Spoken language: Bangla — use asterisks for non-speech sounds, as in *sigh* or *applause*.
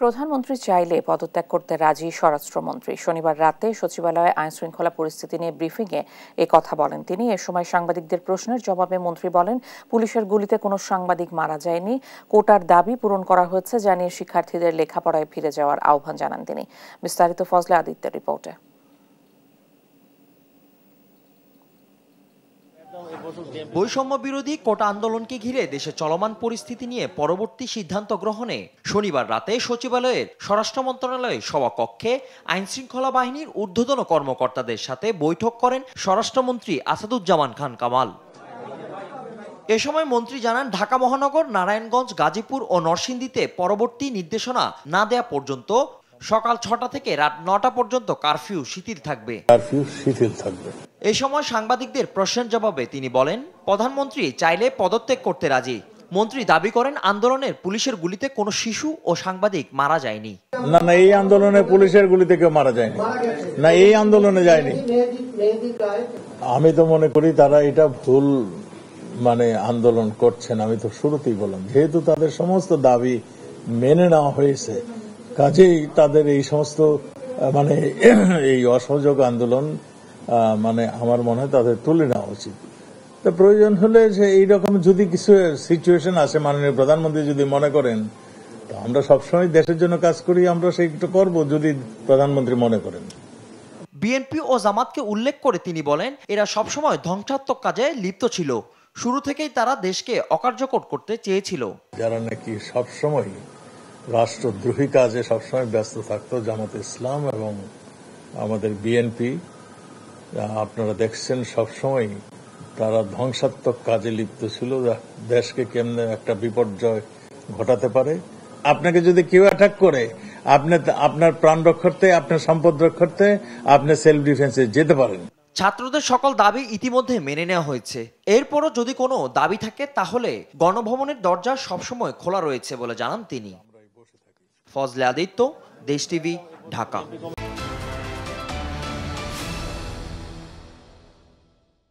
প্রধানমন্ত্রী চাইলে পদত্যাগ করতে রাজি স্বরাষ্ট্রমন্ত্রী শনিবার রাতে সচিবালয়ে আইন শৃঙ্খলা পরিস্থিতি নিয়ে ব্রিফিংয়ে এ কথা বলেন তিনি এ সময় সাংবাদিকদের প্রশ্নের জবাবে মন্ত্রী বলেন পুলিশের গুলিতে কোনো সাংবাদিক মারা যায়নি কোটার দাবি পূরণ করা হয়েছে জানিয়ে শিক্ষার্থীদের লেখাপড়ায় ফিরে যাওয়ার আহ্বান জানান তিনি বিস্তারিত ফজলে আদিত্যের রিপোর্টে বৈষম্য বিরোধী কোটা আন্দোলনকে ঘিরে দেশে চলমান পরিস্থিতি নিয়ে পরবর্তী সিদ্ধান্ত গ্রহণে শনিবার রাতে সচিবালয়ের স্বরাষ্ট্র মন্ত্রণালয়ের সভাকক্ষে আইনশৃঙ্খলা বাহিনীর ঊর্ধ্বতন কর্মকর্তাদের সাথে বৈঠক করেন স্বরাষ্ট্রমন্ত্রী আসাদুজ্জামান খান কামাল এ সময় মন্ত্রী জানান ঢাকা মহানগর নারায়ণগঞ্জ গাজীপুর ও নরসিংদীতে পরবর্তী নির্দেশনা না দেয়া পর্যন্ত সকাল ছটা থেকে রাত নটা পর্যন্ত কারফিউ শিথিল থাকবে কারফিউ শিথিল থাকবে এই সময় সাংবাদিকদের প্রশ্নের জবাবে তিনি বলেন প্রধানমন্ত্রী চাইলে পদত্যাগ করতে রাজি মন্ত্রী দাবি করেন আন্দোলনের পুলিশের গুলিতে কোনো শিশু ও সাংবাদিক মারা যায়নি না না এই আন্দোলনে পুলিশের গুলিতে কেউ মারা যায়নি না এই আন্দোলনে যায়নি আমি তো মনে করি তারা এটা ভুল মানে আন্দোলন করছেন আমি তো শুরুতেই বললাম যেহেতু তাদের সমস্ত দাবি মেনে নেওয়া হয়েছে কাজেই তাদের এই সমস্ত মানে *clears throat* এই অসহযোগ আন্দোলন মানে আমার মনে হয় তাদের তুলে নেওয়া উচিত তা প্রয়োজন হলে যে এইরকম যদি কিছু সিচুয়েশন আসে মাননীয় প্রধানমন্ত্রী যদি মনে করেন তো আমরা সবসময় দেশের জন্য কাজ করি আমরা সেইটা করব যদি প্রধানমন্ত্রী মনে করেন বিএনপি ও জামাতকে উল্লেখ করে তিনি বলেন এরা সবসময় ধ্বংসাত্মক কাজে লিপ্ত ছিল শুরু থেকেই তারা দেশকে অকার্যকর করতে চেয়েছিল যারা নাকি সবসময় রাষ্ট্রদ্রোহী কাজে সবসময় ব্যস্ত থাকতো জামাত ইসলাম এবং আমাদের বিএনপি আপনারা দেখছেন সবসময় তারা ধ্বংসাত্মক কাজে লিপ্ত ছিল দেশকে কেমনে একটা বিপর্যয় ঘটাতে পারে আপনাকে যদি কেউ অ্যাটাক করে আপনি আপনার প্রাণ রক্ষার্থে আপনার সম্পদ রক্ষার্থে আপনি সেলফ ডিফেন্সে যেতে পারেন ছাত্রদের সকল দাবি ইতিমধ্যে মেনে নেওয়া হয়েছে এরপরও যদি কোনো দাবি থাকে তাহলে গণভবনের দরজা সবসময় খোলা রয়েছে বলে জানান তিনি ফজলে আদিত্য দেশ টিভি ঢাকা